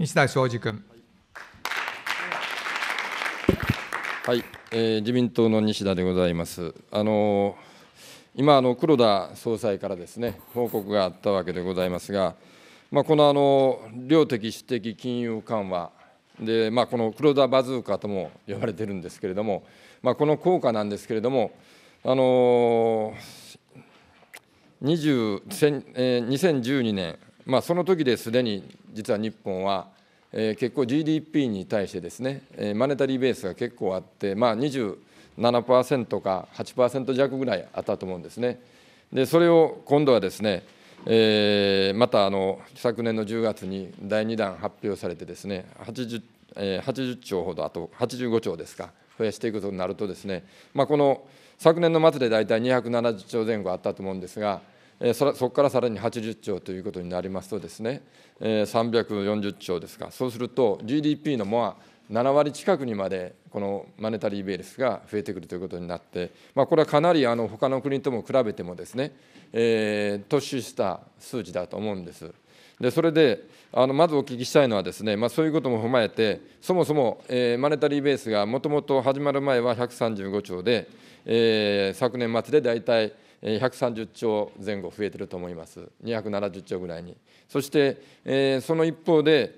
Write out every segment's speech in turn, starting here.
西田昌司君。はい、えー、自民党の西田でございます。あの今あの黒田総裁からですね報告があったわけでございますが、まあこのあの量的質的金融緩和でまあこの黒田バズーカとも呼ばれてるんですけれども、まあこの効果なんですけれども、あの20 2012年まあ、その時ですでに実は日本は、えー、結構 GDP に対してですね、えー、マネタリーベースが結構あって、まあ27、か8%弱ぐらいあったと思うんですね。でそれを今度はですね、えー、またあの昨年の10月に第2弾発表されてですね 80, えー、80兆ほどあと85兆ですか増やしていくことになるとですね、まあ、この昨年の末で大体270兆前後あったと思うんですがそこからさらに80兆ということになりますとですね、340兆ですか、そうすると GDP のも7割近くにまでこのマネタリーベースが増えてくるということになって、まあ、これはかなりあの他の国とも比べてもですね、えー、突出した数字だと思うんです。でそれであのまずお聞きしたいのはですね、まあ、そういうことも踏まえてそもそも、えー、マネタリーベースがもともと始まる前は135兆で、えー、昨年末で大体130兆前後増えてると思います、270兆ぐらいに。そして、その一方で、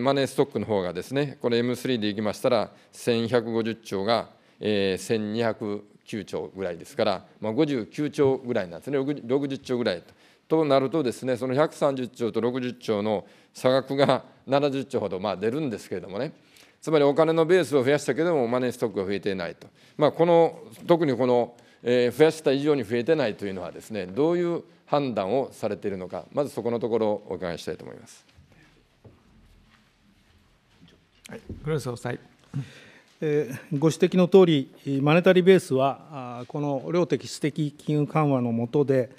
マネーストックの方がですね、これ M3 でいきましたら、1150兆が、1209兆ぐらいですから、59兆ぐらいなんですね、60兆ぐらいと。となるとですね、その130兆と60兆の差額が70兆ほど、まあ、出るんですけれどもね。つまりお金のベースを増やしたけれども、マネーストックが増えていないと。まあ、この特にこのえ増やした以上に増えてないというのはですねどういう判断をされているのかまずそこのところをお伺いしたいと思います。はい、黒田総裁ご指摘のとおり、マネタリーベースは、この量的質的金融緩和の下で、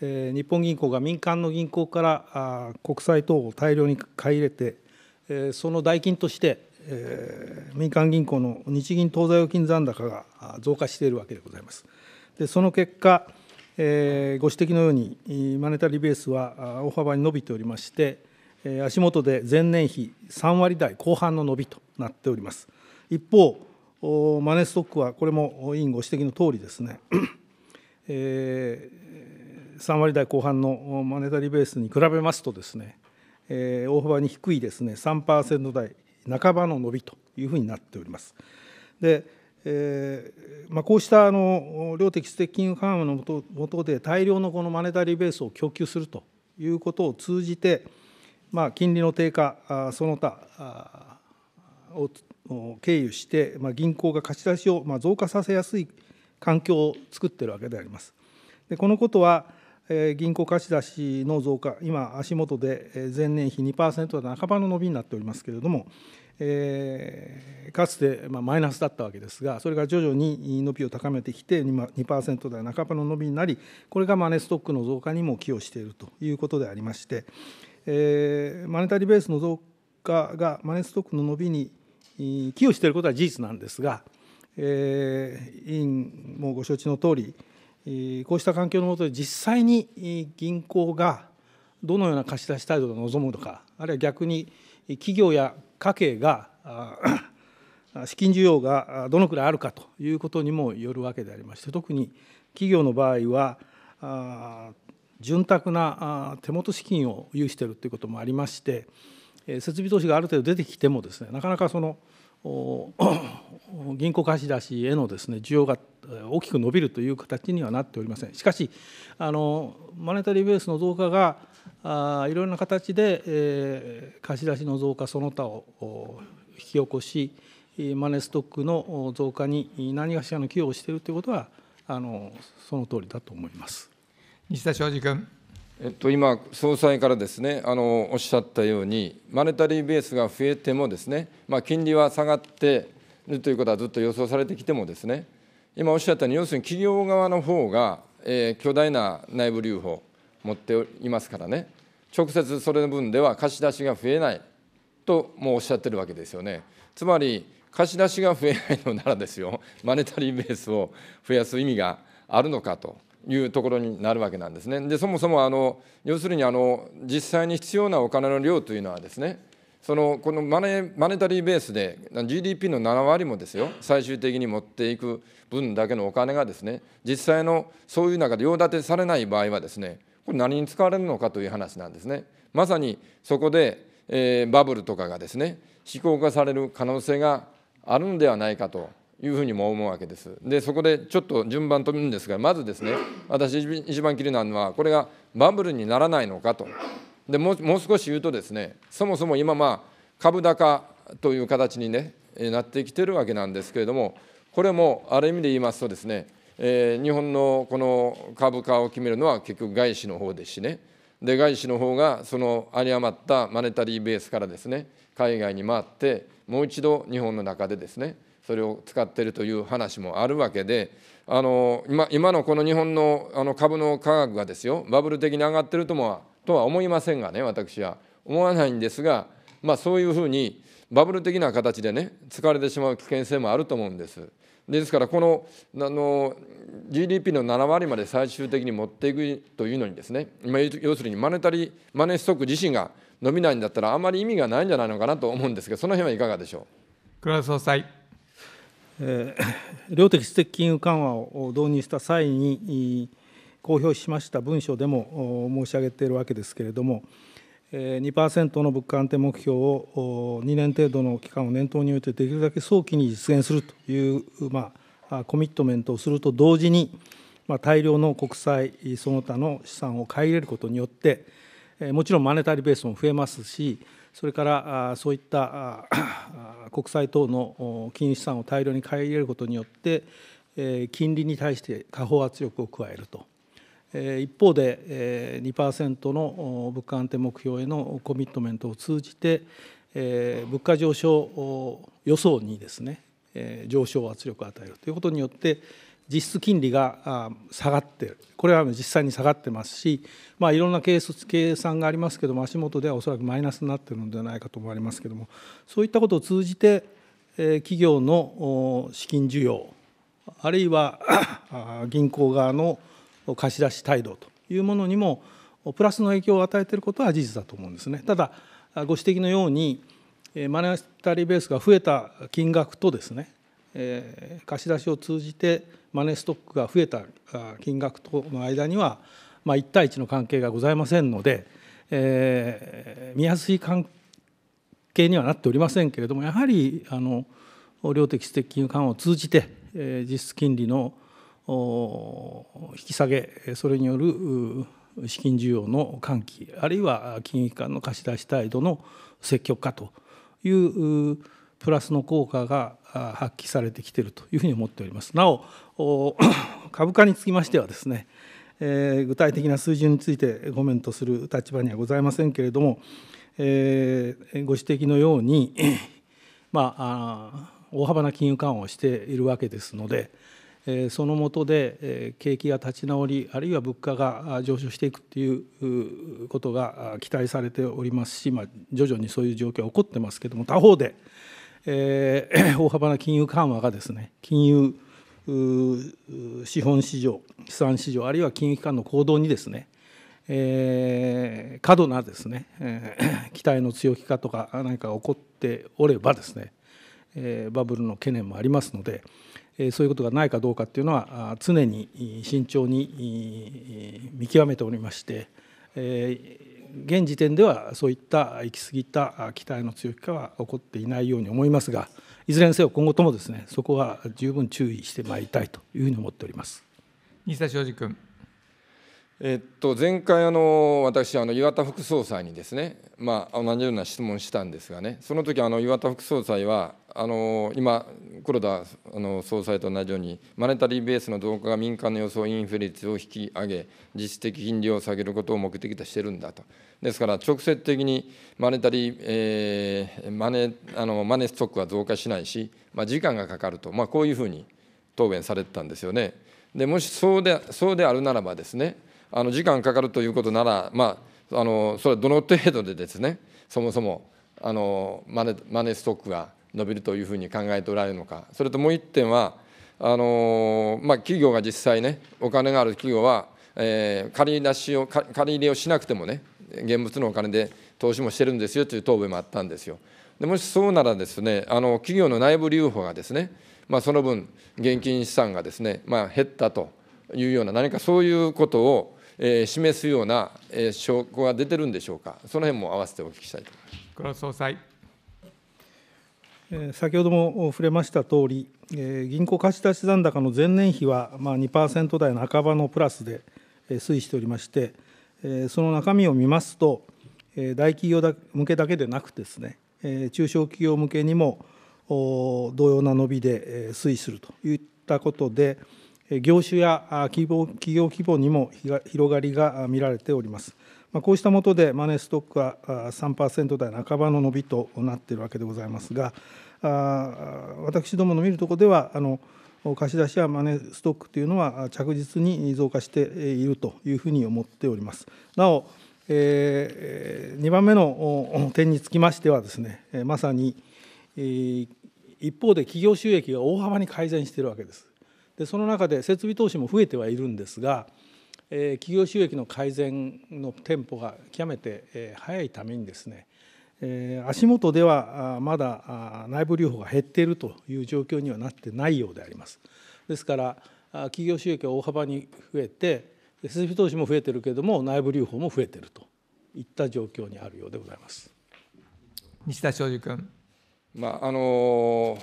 日本銀行が民間の銀行から国債等を大量に買い入れて、その代金として、民間銀行の日銀当座預金残高が増加しているわけでございます。その結果、ご指摘のように、マネタリーベースは大幅に伸びておりまして、足元で前年比3割台後半の伸びとなっております。一方、マネーストックは、これも委員ご指摘のとおりですね、えー、3割台後半のマネタリーベースに比べますとですね、えー、大幅に低いですね3%台半ばの伸びというふうになっております。でえーまあ、こうしたあの量的質的金融緩和のもとで大量のこのマネタリーベースを供給するということを通じて、まあ、金利の低下その他を経由して、まあ、銀行が貸し出しをまあ増加させやすい環境を作っているわけであります。でこのことは銀行貸し出しの増加、今、足元で前年比2%の半ばの伸びになっておりますけれども、えー、かつて、まあ、マイナスだったわけですがそれが徐々に伸びを高めてきて 2%, 2台半ばの伸びになりこれがマネストックの増加にも寄与しているということでありまして、えー、マネタリーベースの増加がマネストックの伸びに寄与していることは事実なんですが、えー、委員もご承知の通りこうした環境のもとで実際に銀行がどのような貸し出し態度を望むのかあるいは逆に企業や家計が資金需要がどのくらいあるかということにもよるわけでありまして特に企業の場合は潤沢な手元資金を有しているということもありまして設備投資がある程度出てきてもですねなかなかその 銀行貸し出しへのですね需要が大きく伸びるという形にはなっておりませんしかしあのマネタリーベースの増加があいろな形で、え貸し出しの増加その他を引き起こしマネーストックの増加に何がしらの寄与をしているということはあのその通りだと思います西田昌司君。えっと、今、総裁からですねあのおっしゃったように、マネタリーベースが増えても、ですね、まあ、金利は下がっているということはずっと予想されてきても、ですね今おっしゃったように、要するに企業側の方が、えー、巨大な内部留保、持っていますからね直接それの分では貸し出しが増えないともうおっしゃってるわけですよねつまり貸し出しが増えないのならですよマネタリーベースを増やす意味があるのかというところになるわけなんですね。でそもそもあの要するにあの実際に必要なお金の量というのはですねそのこのマネマネタリーベースで GDP の7割もですよ最終的に持っていく分だけのお金がですね実際のそういう中で用立てされない場合はですねこれ何に使われるのかという話なんですね。まさにそこで、えー、バブルとかがですね非公化される可能性があるんではないかというふうにも思うわけです。でそこでちょっと順番飛ぶんですがまずですね私一番気になるのはこれがバブルにならないのかと。でもう少し言うとですねそもそも今まあ株高という形にねなってきてるわけなんですけれどもこれもある意味で言いますとですねえー、日本のこの株価を決めるのは結局外資の方ですしねで外資の方がその有り余ったマネタリーベースからですね海外に回ってもう一度日本の中でですねそれを使っているという話もあるわけであの今今のこの日本のあの株の価格がですよバブル的に上がってるとはとは思いませんがね私は思わないんですが、まあ、そういうふうにバブル的な形でね疲れてしまう危険性もあると思うんです。ですからこのあの GDP の7割まで最終的に持っていくというのにですね今要するにマネタリマネストック自身が伸びないんだったらあまり意味がないんじゃないのかなと思うんですけどその辺はいかがでしょう黒田総裁、えー、量的質的金融緩和を導入した際に公表しました文書でも申し上げているわけですけれども、2%の物価安定目標を2年程度の期間を念頭において、できるだけ早期に実現するという、コミットメントをすると同時に、大量の国債、その他の資産を買い入れることによって、もちろんマネタリーベースも増えますし、それからそういった国債等の金融資産を大量に買い入れることによって、金利に対して下方圧力を加えると。一方で2%の物価安定目標へのコミットメントを通じて物価上昇予想にですね上昇圧力を与えるということによって実質金利が下がっているこれは実際に下がってますし、まあ、いろんな計算がありますけども足元ではおそらくマイナスになっているのではないかと思われますけどもそういったことを通じて企業の資金需要あるいは 銀行側の貸し出し態度というものにもプラスの影響を与えていることは事実だと思うんですね。ただご指摘のようにマネタリーベースが増えた金額とですね貸し出しを通じてマネーストックが増えた金額との間には、ま1対1の関係がございませんので、見やすい関係にはなっておりませんけれどもやはり量的質的金融緩和を通じて、実質金利の引き下げそれによる資金需要の喚起あるいは金融機関の貸し出し態度の積極化というプラスの効果が発揮されてきているというふうに思っております。なお 株価につきましてはですねえ具体的な水準についてコメントする立場にはございませんけれども、えご指摘のように、まあ大幅な金融緩和をしているわけですので、その下で景気が立ち直りあるいは物価が上昇していくということが期待されておりますし、まあ、徐々にそういう状況は起こってますけども他方で、えー、大幅な金融緩和がですね金融資本市場資産市場あるいは金融機関の行動にですねえー、過度なですね、え 期待の強気化とか何かが起こっておればですね、えバブルの懸念もありますので、そういうことがないかどうかっていうのは常に慎重に見極めておりまして現時点ではそういった行き過ぎた期待の強気化は起こっていないように思いますがいずれにせよ今後ともですねそこは十分注意してまいりたいというふうに思っております。西田昌司君えっと、前回あの私あの岩田副総裁にですね、まあ、同じような質問したんですがねその時あの岩田副総裁はあの今、黒田あの総裁と同じように、マネタリーベースの増加が民間の予想インフレ率を引き上げ、実質的金利を下げることを目的としてるんだと、ですから直接的にマネタリー、えー、マネあのマネストックは増加しないし、まあ、時間がかかると、まあ、こういうふうに答弁されてたんですよね。でもしそうでそうであるならばですね、あの時間かかるということなら、まあ、あのそれはどの程度でですね、そもそもあのマネマネストックが伸びるというふうに考えておられるのか、それともう1点は、あのまあ、企業が実際ね、お金がある企業は、えー、借り出しを借り入れをしなくてもね、現物のお金で投資もしてるんですよという答弁もあったんですよ。でもしそうならですね、あの企業の内部留保がですね、まあ、その分、現金資産がですね、まあ、減ったというような、何かそういうことを、えー、示すような、えー、証拠が出てるんでしょうか、その辺も合わせてお聞きしたいと思います。黒総裁先ほども触れましたとおり、銀行貸出残高の前年比は2％台の半ばのプラスで推移しておりまして、その中身を見ますと、大企業向けだけでなくですね、中小企業向けにも同様な伸びで推移するといったことで、業種や企業規模にも広がりが見られております。こうしたもとでマネーストックは3%台半ばの伸びとなっているわけでございますが、私どもの見るところでは、あの貸し出しやマネーストックというのは着実に増加しているというふうに思っております。なお、えー、2番目の点につきましてはですね、まさに、えー、一方で企業収益が大幅に改善しているわけです。でその中で設備投資も増えてはいるんですが、企業収益の改善のテンポが極めて早いためにですね足元ではまだ内部留保が減っているという状況にはなってないようであります。ですから企業収益は大幅に増えて設備投資も増えてるけれども内部留保も増えてるといった状況にあるようでございます。西田昌司君。まああの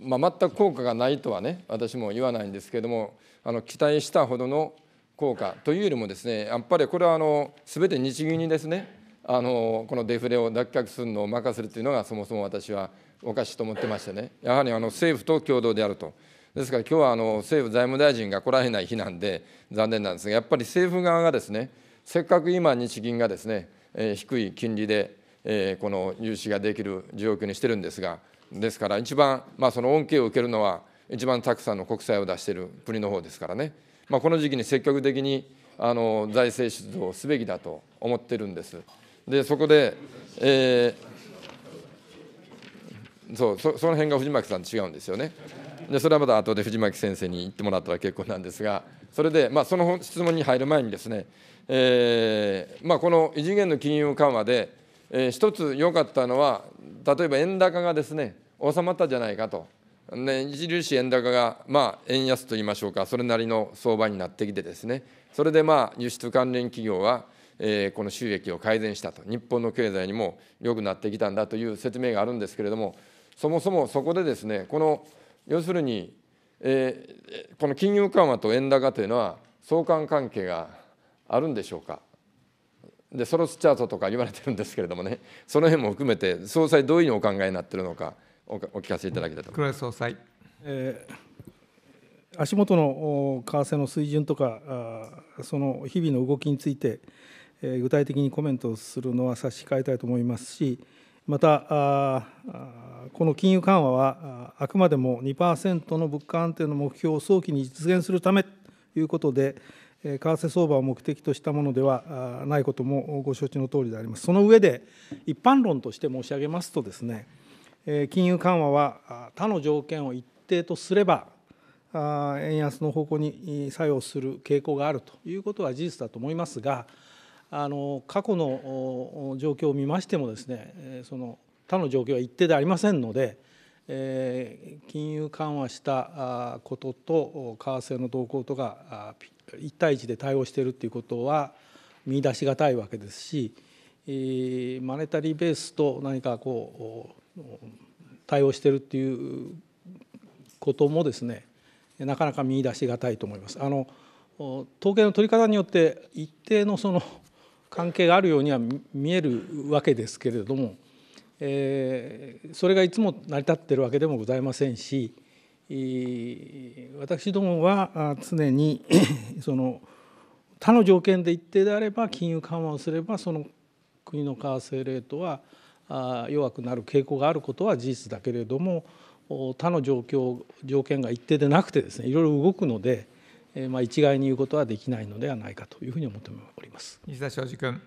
まあ、全く効果がないとはね私も言わないんですけれどもあの期待したほどの効果というよりもですねやっぱりこれはあの全て日銀にですねあのこのデフレを脱却するのを任せるというのがそもそも私はおかしいと思ってましてねやはりあの政府と共同であると。ですから今日はあの政府財務大臣が来られない日なんで残念なんですがやっぱり政府側がですねせっかく今日銀がですね、えー、低い金利で、えー、この融資ができる状況にしてるんですがですから一番、まあ、その恩恵を受けるのは一番たくさんの国債を出している国の方ですからねまあ、この時期に積極的にあの財政出動すべきだと思ってるんです。でそこで、えー、そうそその辺が藤巻さんと違うんですよね。でそれはまた後で藤巻先生に言ってもらったら結構なんですがそれで、まあ、その質問に入る前にですね、えーまあ、この異次元の金融緩和で、えー、一つ良かったのは例えば円高がですね収まったじゃないかと著しい円高が、まあ、円安といいましょうか、それなりの相場になってきてですね、それでまあ輸出関連企業は、えー、この収益を改善したと、日本の経済にも良くなってきたんだという説明があるんですけれども、そもそもそこでですね、この要するに、えー、この金融緩和と円高というのは、相関関係があるんでしょうか。でソロスチャートとか言われてるんですけれどもね、その辺も含めて、総裁、どういうふうにお考えになってるのか。お聞かせいただけたいと黒田総裁、えー、足元の為替の水準とかその日々の動きについて、え具体的にコメントするのは差し控えたいと思いますしまたこの金融緩和はあくまでも2%の物価安定の目標を早期に実現するためということで為替相場を目的としたものではないこともご承知の通りであります。その上で一般論として申し上げますとですね金融緩和は他の条件を一定とすれば円安の方向に作用する傾向があるということは事実だと思いますがあの過去の状況を見ましてもですねその他の状況は一定でありませんので金融緩和したことと為替の動向とが1対1で対応しているということは見出しがたいわけですしマネタリーベースと何かこう対応してるっていうこともですねなかなか見出しがたいと思います。あの統計の取り方によって一定のその関係があるようには見えるわけですけれども、えー、それがいつも成り立ってるわけでもございませんし、私どもは常に その他の条件で一定であれば金融緩和をすればその国の為替レートは弱くなる傾向があることは事実だけれども他の状況条件が一定でなくてですねいろいろ動くので、まあ、一概に言うことはできないのではないかというふうに思っております。西田昌司君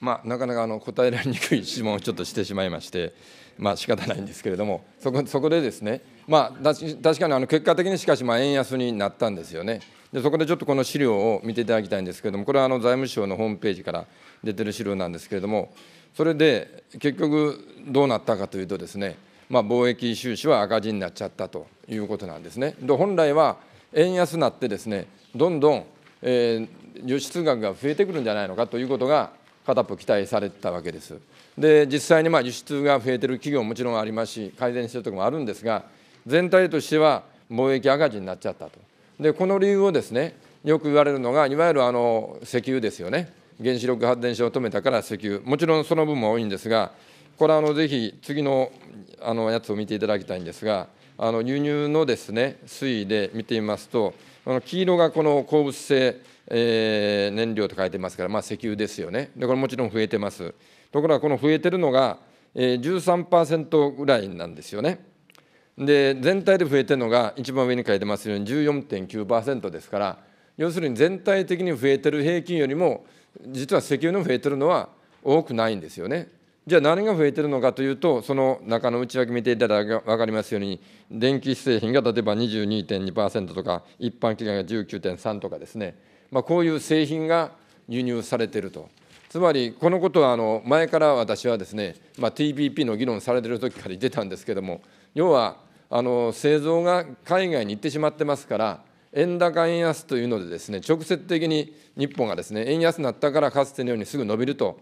まあ、なかなかあの答えられにくい質問をちょっとしてしまいまして、まあ仕方ないんですけれども、そこそこでですね、まあ、確かにあの結果的にしかしまあ円安になったんですよね。でそこでちょっとこの資料を見ていただきたいんですけれども、これはあの財務省のホームページから出てる資料なんですけれども、それで結局どうなったかというとですね、まあ、貿易収支は赤字になっちゃったということなんですね。で本来は円安になってですねどんどん、えー、輸出額が増えてくるんじゃないのかということが片っぽ期待されてたわけです。で実際にまあ輸出が増えてる企業ももちろんありますし改善してるとこもあるんですが全体としては貿易赤字になっちゃったと。でこの理由をですねよく言われるのがいわゆるあの石油ですよね原子力発電所を止めたから石油、もちろんその分も多いんですが、これはあのぜひ次のあのやつを見ていただきたいんですが、あの輸入のですね推移で見てみますと、あの黄色がこの鉱物性、えー、燃料と書いてますから、まあ、石油ですよね、でこれもちろん増えてます。ところが、この増えてるのが、えー、13%ぐらいなんですよね。で、全体で増えてるのが、一番上に書いてますように14.9%ですから、要するに全体的に増えてる平均よりも、実は石油の増えてるのは多くないんですよね。じゃあ何が増えてるのかというとその中の内訳見ていただくた分かりますように電気製品が例えば22.2%とか一般企業が19.3とかですね、まあ、こういう製品が輸入されてると。つまりこのことはあの前から私はですね、まあ、TPP の議論されてる時から言ってたんですけども要はあの製造が海外に行ってしまってますから円高円安というのでですね直接的に日本がですね円安になったからかつてのようにすぐ伸びると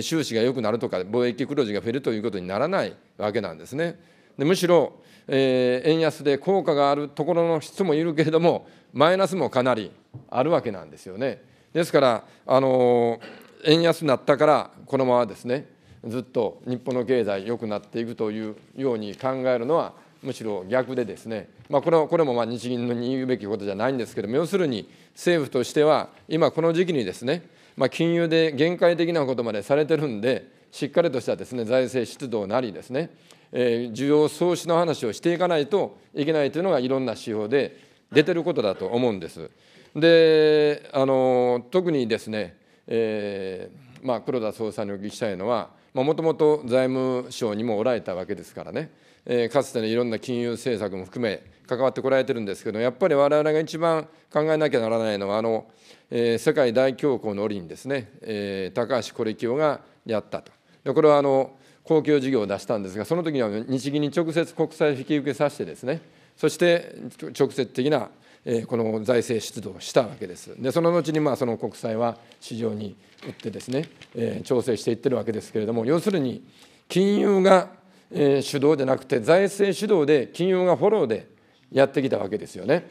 収支が良くなるとか貿易黒字が増えるということにならないわけなんですね。でむしろ、えー、円安で効果があるところの質もいるけれどもマイナスもかなりあるわけなんですよね。ですから、あのー、円安になったからこのままですねずっと日本の経済良くなっていくというように考えるのはむしろ逆でですね、まあ、これはこれもま日銀の言うべきことじゃないんですけども要するに政府としては今この時期にですね、まあ、金融で限界的なことまでされてるんでしっかりとしたですね財政出動なりですね、えー、需要創出の話をしていかないといけないというのがいろんな指標で出てることだと思うんです。であの特にですね、えー、まあ、黒田総裁にお聞きしたいのはもともと財務省にもおられたわけですからねえかつてのいろんな金融政策も含め、関わってこられてるんですけど、やっぱり我々が一番考えなきゃならないのは、あのえ世界大恐慌の折にですね、え高橋是清がやったと。でこれはあの公共事業を出したんですが、その時には日銀に直接国債引き受けさせてですね、そして直接的なえこの財政出動をしたわけです。で、その後にまあその国債は市場に売ってですね、え調整していってるわけですけれども、要するに金融がえ主導じゃなくて財政主導で金融がフォローでやってきたわけですよね。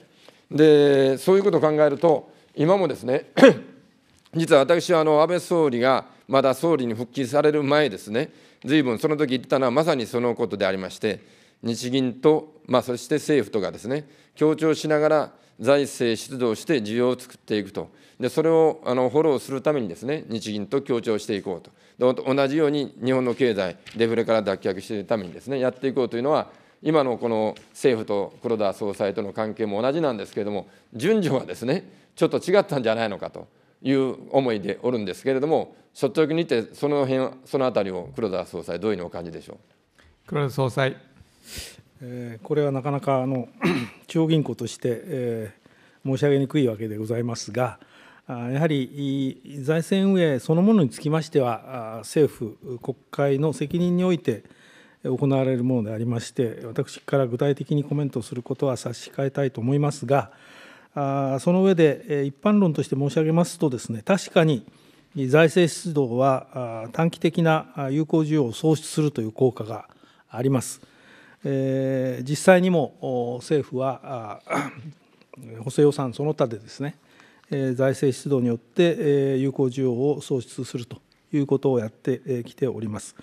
でそういうことを考えると今もですね 実は私はあの安倍総理がまだ総理に復帰される前ですね随分その時言ったのはまさにそのことでありまして日銀と、まあ、そして政府とがですね協調しながら財政出動して需要を作っていくと、でそれをあのフォローするためにです、ね、日銀と協調していこうとで、同じように日本の経済、デフレから脱却していくためにです、ね、やっていこうというのは、今のこの政府と黒田総裁との関係も同じなんですけれども、順序はですね、ちょっと違ったんじゃないのかという思いでおるんですけれども、率直に言って、その辺そのあたりを黒田総裁、どういうのをお感じでしょう黒田総裁。えこれはなかなかあの 地方銀行として、えー、申し上げにくいわけでございますが、やはり財政運営そのものにつきましては、政府、国会の責任において行われるものでありまして、私から具体的にコメントすることは差し控えたいと思いますが、その上で、一般論として申し上げますとですね、確かに財政出動は短期的な有効需要を創出するという効果があります。えー、実際にも政府は 補正予算その他でですね、えー、財政出動によって、えー、有効需要を創出するということをやってきております。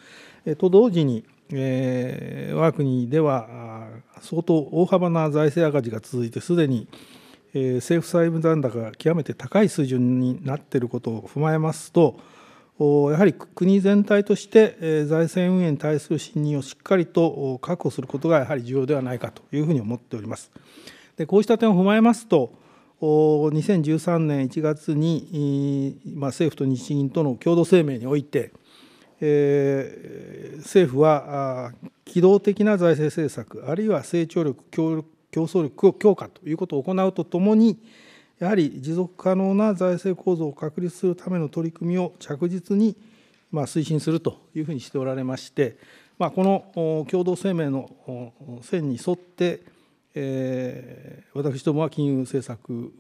えー、と同時に、えー、我が国では相当大幅な財政赤字が続いてすでに政府債務残高が極めて高い水準になっていることを踏まえますと、やはり国全体として財政運営に対する信任をしっかりと確保することがやはり重要ではないかというふうに思っております。でこうした点を踏まえますと、2013年1月に、政府と日銀との共同声明において、政府は機動的な財政政策、あるいは成長力、競争力を強化ということを行うとともに、やはり持続可能な財政構造を確立するための取り組みを着実に推進するというふうにしておられまして、まこの共同声明の線に沿って、え私どもは金融政策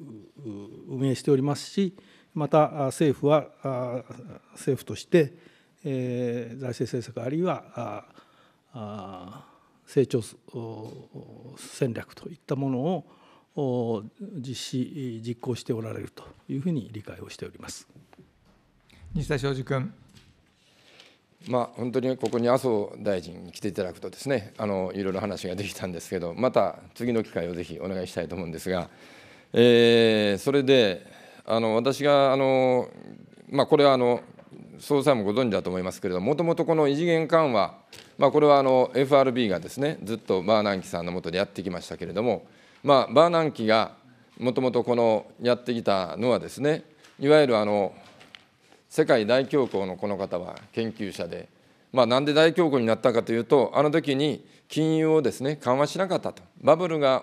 運営しておりますし、また政府は政府として、え財政政策あるいは成長戦略といったものを実施、実行しておられるというふうに理解をしております西田昌司君。まあ、本当にここに麻生大臣に来ていただくとですねあのいろいろ話ができたんですけどまた次の機会をぜひお願いしたいと思うんですが、えー、それであの私があの、まあ、これはあの総裁もご存知だと思いますけれども、もともとこの異次元緩和、まあ、これはあの FRB がですねずっとバーナンキさんのもとでやってきましたけれども、まあ、バーナンキがもともとこのやってきたのはですねいわゆるあの世界大恐慌のこの方は研究者で、まあ、なんで大恐慌になったかというとあの時に金融をですね緩和しなかったとバブルが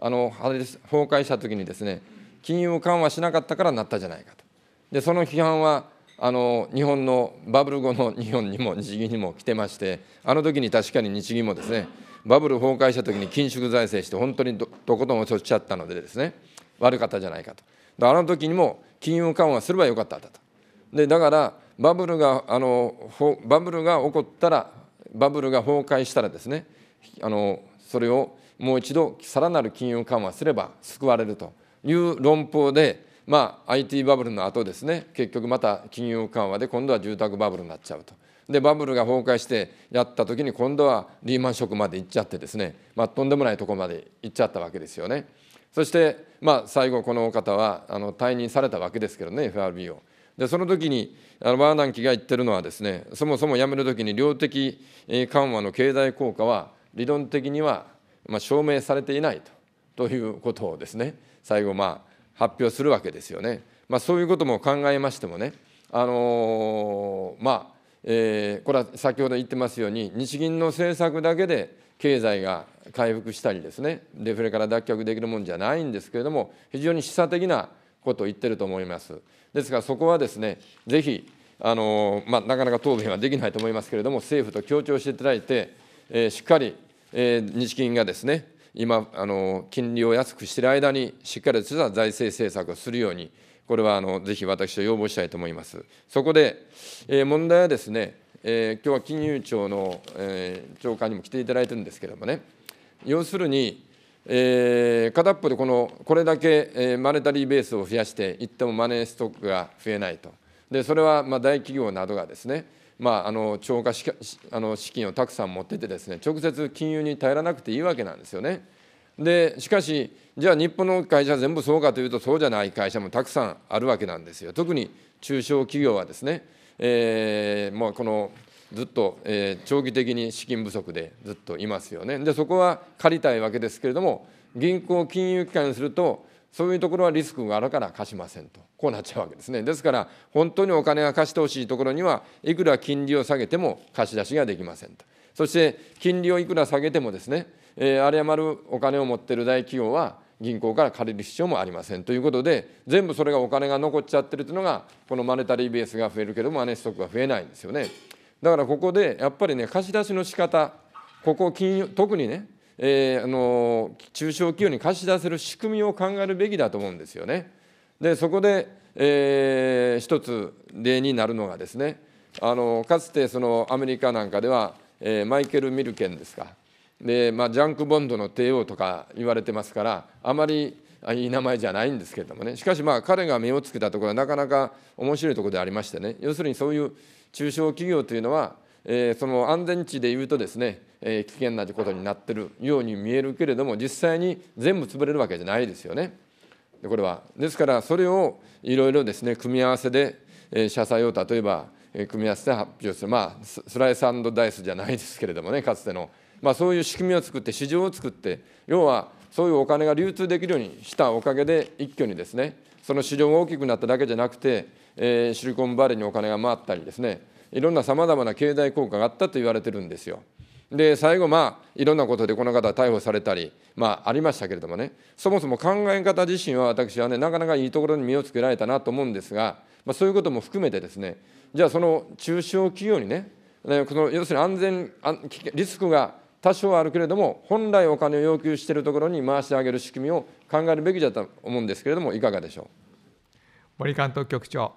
あの崩壊した時にですね金融を緩和しなかったからなったじゃないかと。でその批判はあの日本のバブル後の日本にも日銀にも来てましてあの時に確かに日銀もですねバブル崩壊した時に緊縮財政して本当にどことん落ちちゃったのでですね悪かったじゃないかとあの時にも金融緩和すればよかっただとでだからバブルがあのバブルが起こったらバブルが崩壊したらですねあのそれをもう一度さらなる金融緩和すれば救われるという論法で、まあ、IT バブルの後ですね結局また金融緩和で今度は住宅バブルになっちゃうとでバブルが崩壊してやった時に今度はリーマンショックまで行っちゃってですね、まあ、とんでもないとこまで行っちゃったわけですよね。そして、まあ、最後このお方はあの退任されたわけですけどね FRB を。でその時にあのバーナンキが言ってるのはですねそもそも辞める時に量的緩和の経済効果は理論的にはまあ証明されていないとということをですね最後まあ発表するわけですよね。まあ、そういうことも考えましてもねあのー、まあえー、これは先ほど言ってますように日銀の政策だけで経済が回復したりですねデフレから脱却できるもんじゃないんですけれども非常に示唆的なことを言ってると思います。ですからそこはですねぜひあの、まあ、なかなか答弁はできないと思いますけれども政府と協調していただいて、えー、しっかり、えー、日銀がですね今あの金利を安くしている間にしっかりとした財政政策をするようにこれはあのぜひ私は要望したいと思います。そこで、えー、問題はですね、えー、今日は金融庁の、えー、長官にも来ていただいてるんですけれどもね、要するに、えー、片っぽでこのこれだけ、えー、マネタリーベースを増やしていってもマネーストックが増えないと。でそれはまあ大企業などがですね、まあ、あの超過資あの資金をたくさん持っててですね直接金融に頼らなくていいわけなんですよね。でしかしじゃあ日本の会社全部そうかというとそうじゃない会社もたくさんあるわけなんですよ。特に中小企業はですね、えー、もうこのずっと、えー、長期的に資金不足でずっといますよね。でそこは借りたいわけですけれども銀行金融機関にするとそういうところはリスクがあるから貸しませんとこうなっちゃうわけですねですから本当にお金が貸してほしいところにはいくら金利を下げても貸し出しができませんとそして金利をいくら下げてもですね、えー、あれ余るお金を持っている大企業は銀行から借りる必要もありませんということで全部それがお金が残っちゃってるというのがこのマネタリーベースが増えるけどもマネストックが増えないんですよねだからここでやっぱりね貸し出しの仕方ここ金特にね、えー、あの中小企業に貸し出せる仕組みを考えるべきだと思うんですよね。でそこで、えー、一つ例になるのがですねあのかつてそのアメリカなんかでは、えー、マイケル・ミルケンですかで、まあ、ジャンクボンドの帝王とか言われてますからあまりいい名前じゃないんですけれどもねしかしまあ彼が目をつけたところはなかなか面白いところでありましてね要するにそういう中小企業というのは、えー、その安全地でいうとですね、えー、危険なことになってるように見えるけれども実際に全部潰れるわけじゃないですよね。でこれはですからそれをいろいろですね組み合わせで、えー、社債を例えば組み合わせて発表するまあスライスダイスじゃないですけれどもねかつてのまあ、そういう仕組みを作って市場を作って要はそういうお金が流通できるようにしたおかげで一挙にですねその市場が大きくなっただけじゃなくて、えー、シリコンバレーにお金が回ったりですねいろんなさまざまな経済効果があったと言われてるんですよ。で最後まあいろんなことでこの方逮捕されたりまあありましたけれどもねそもそも考え方自身は私はねなかなかいいところに身をつけられたなと思うんですが、まあ、そういうことも含めてですねじゃあその中小企業にねこの要するに安全リスクが多少はあるけれども本来お金を要求しているところに回してあげる仕組みを考えるべきだと思うんですけれどもいかがでしょう森監督局長、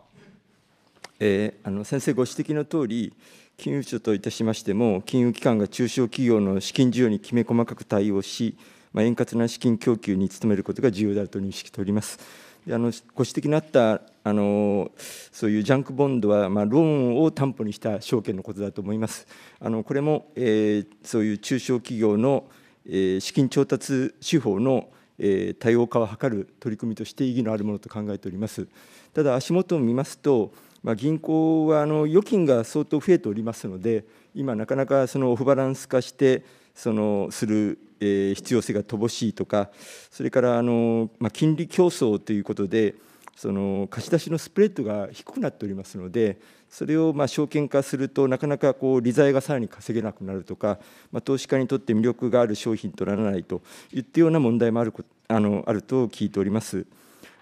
えー、あの先生ご指摘のとおり金融庁といたしましても金融機関が中小企業の資金需要にきめ細かく対応し、まあ、円滑な資金供給に努めることが重要であると認識しております。であのご指摘のあったあのそういうジャンクボンドは、まあ、ローンを担保にした証券のことだと思います。あのこれも、えー、そういう中小企業の、えー、資金調達手法の、えー、多様化を図る取り組みとして意義のあるものと考えております。ただ足元を見ますと、まあ、銀行はあの預金が相当増えておりますので、今なかなかそのオフバランス化してそのする必要性が乏しいとか、それからあの、まあ、金利競争ということで、その貸し出しのスプレッドが低くなっておりますのでそれをま証券化するとなかなかこう利材がさらに稼げなくなるとか、まあ、投資家にとって魅力がある商品とならないといったような問題もあるあのあると聞いております。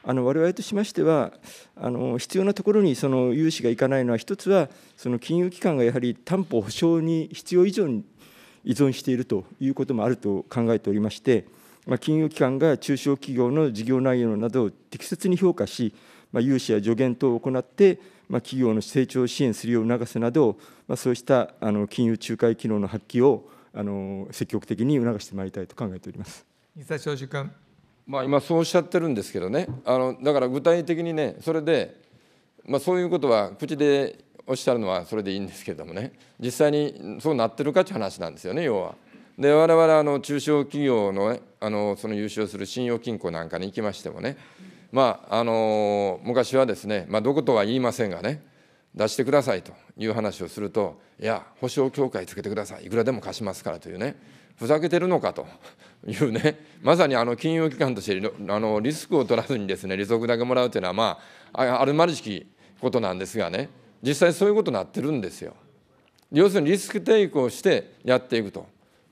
あの我々としましてはあの必要なところにその融資がいかないのは一つはその金融機関がやはり担保保証に必要以上に依存しているということもあると考えておりまして。まあ、金融機関が中小企業の事業内容などを適切に評価し、まあ、融資や助言等を行って、まあ、企業の成長を支援するよう促すなど、まあ、そうしたあの金融仲介機能の発揮をあの積極的に促してまいりたいと考えております伊佐昌司君。まあ、今、そうおっしゃってるんですけどね、あのだから具体的にね、それで、まあ、そういうことは口でおっしゃるのはそれでいいんですけれどもね、実際にそうなってるかという話なんですよね、要は。で我々あの中小企業の,、ね、あのその優勝する信用金庫なんかに行きましてもね、まあ、あの昔はですね、まあ、どことは言いませんがね出してくださいという話をするといや保証協会つけてくださいいくらでも貸しますからというねふざけてるのかというねまさにあの金融機関としてあのリスクを取らずにですね利息だけもらうというのはまああるまじきことなんですがね実際そういうことになってるんですよ。要するにリスクテイクをしてやっていくと。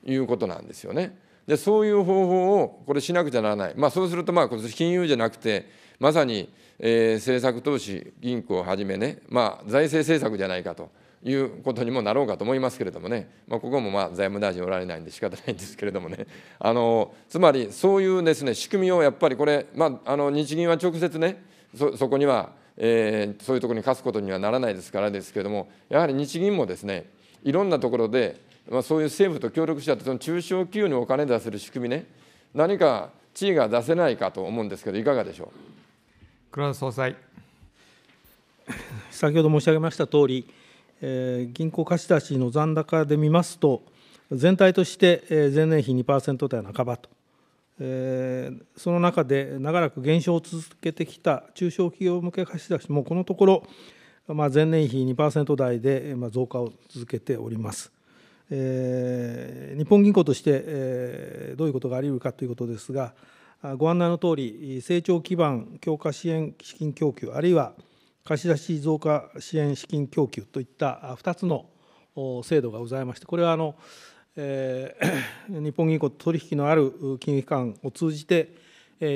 いうことなんですよね。でそういう方法をこれしなくちゃならない、まあ、そうするとまあ今年金融じゃなくてまさに、えー、政策投資銀行をはじめね、まあ、財政政策じゃないかということにもなろうかと思いますけれどもね、まあ、ここもまあ財務大臣おられないんで仕方ないんですけれどもねあのつまりそういうですね仕組みをやっぱりこれ、まあ、あの日銀は直接ねそそこには、えー、そういうところに課すことにはならないですからですけれどもやはり日銀もですねいろんなところでまあ、そういう政府と協力し合ってその中小企業にお金出せる仕組みね何か地位が出せないかと思うんですけどいかがでしょう黒田総裁 先ほど申し上げました通り、えー、銀行貸し出しの残高で見ますと全体として前年比2%台半ばと、えー、その中で長らく減少を続けてきた中小企業向け貸し出しもこのところ、まあ、前年比2%台で増加を続けております。えー、日本銀行として、えー、どういうことがあり得るかということですが、ご案内のとおり、成長基盤強化支援資金供給、あるいは貸し出し増加支援資金供給といった2つの制度がございまして、これはあの、えー、日本銀行と取引のある金融機関を通じて、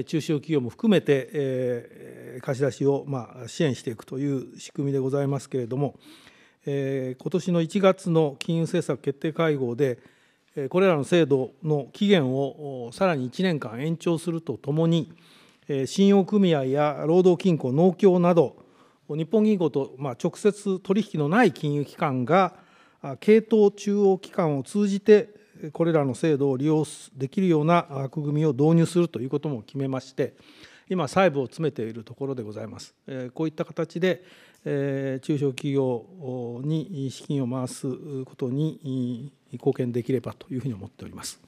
中小企業も含めて、貸し出しを、支援していくという仕組みでございますけれども、えー、今年の1月の金融政策決定会合で、これらの制度の期限をさらに1年間延長するとともに、信用組合や労働金庫、農協など、日本銀行と直接取引のない金融機関が、系統中央機関を通じて、これらの制度を利用できるような枠組みを導入するということも決めまして、今、細部を詰めているところでございます。こういった形で、中小企業に資金を回すことに貢献できればというふうに思っております。